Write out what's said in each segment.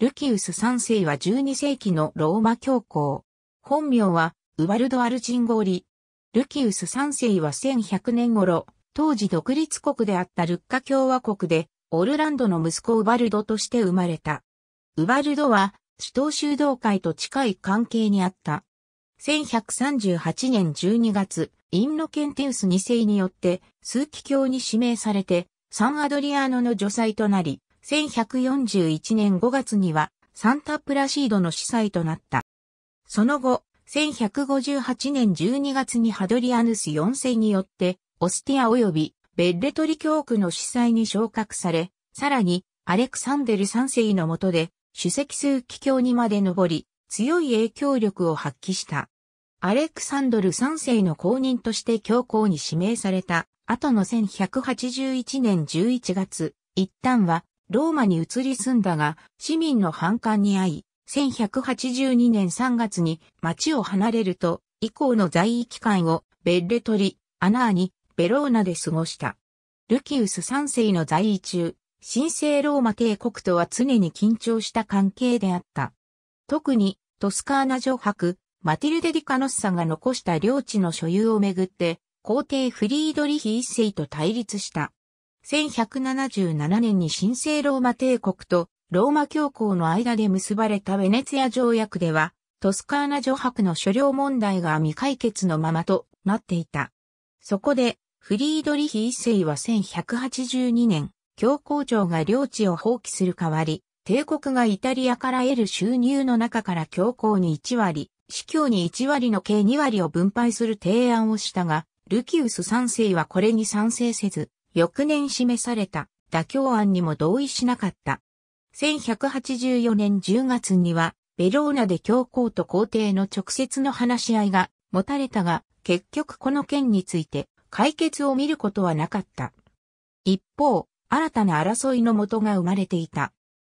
ルキウス3世は12世紀のローマ教皇。本名は、ウバルド・アルジンゴーリ。ルキウス3世は1100年頃、当時独立国であったルッカ共和国で、オルランドの息子ウバルドとして生まれた。ウバルドは、首都修道会と近い関係にあった。1138年12月、インノケンテウス2世によって、数奇教に指名されて、サンアドリアーノの女祭となり、1141年5月にはサンタプラシードの司祭となった。その後、1158年12月にハドリアヌス4世によって、オスティア及びベッレトリ教区の司祭に昇格され、さらにアレクサンデル3世の下で主席数奇教にまで上り、強い影響力を発揮した。アレクサンドル3世の公認として教皇に指名された後の1181年11月、一旦はローマに移り住んだが、市民の反感に遭い、1182年3月に町を離れると、以降の在位期間をベッレトリ、アナーニ、ベローナで過ごした。ルキウス3世の在位中、神聖ローマ帝国とは常に緊張した関係であった。特に、トスカーナ城博、マティルデ・ディカノッサが残した領地の所有をめぐって、皇帝フリードリヒ一世と対立した。1177年に神聖ローマ帝国とローマ教皇の間で結ばれたベネツィア条約では、トスカーナ女白の所領問題が未解決のままとなっていた。そこで、フリードリヒ一世は1182年、教皇庁が領地を放棄する代わり、帝国がイタリアから得る収入の中から教皇に1割、司教に1割の計2割を分配する提案をしたが、ルキウス3世はこれに賛成せず、翌年示された妥協案にも同意しなかった。1184年10月には、ベローナで教皇と皇帝の直接の話し合いが持たれたが、結局この件について解決を見ることはなかった。一方、新たな争いの元が生まれていた。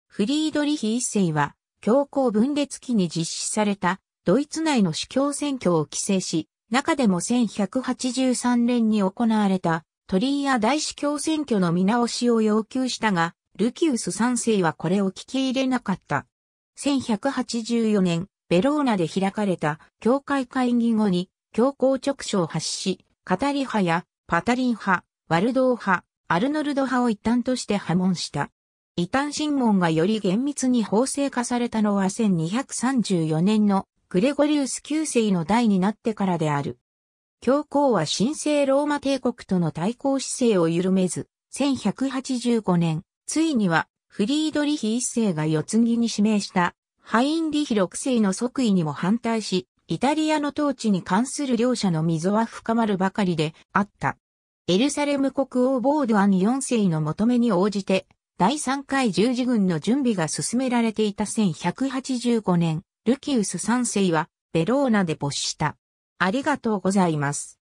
フリードリヒ一世は、教皇分裂期に実施されたドイツ内の主教選挙を規制し、中でも1183年に行われた鳥や大司教選挙の見直しを要求したが、ルキウス3世はこれを聞き入れなかった。1184年、ベローナで開かれた教会会議後に、教皇直書を発し、カタリ派やパタリン派、ワルドー派、アルノルド派を一端として破門した。異端審問がより厳密に法制化されたのは1234年のグレゴリウス9世の代になってからである。教皇は神聖ローマ帝国との対抗姿勢を緩めず、1185年、ついにはフリードリヒ一世が四継ぎに指名したハインリヒ六世の即位にも反対し、イタリアの統治に関する両者の溝は深まるばかりであった。エルサレム国王ボードアン4世の求めに応じて、第3回十字軍の準備が進められていた1185年、ルキウス3世はベローナで没した。ありがとうございます。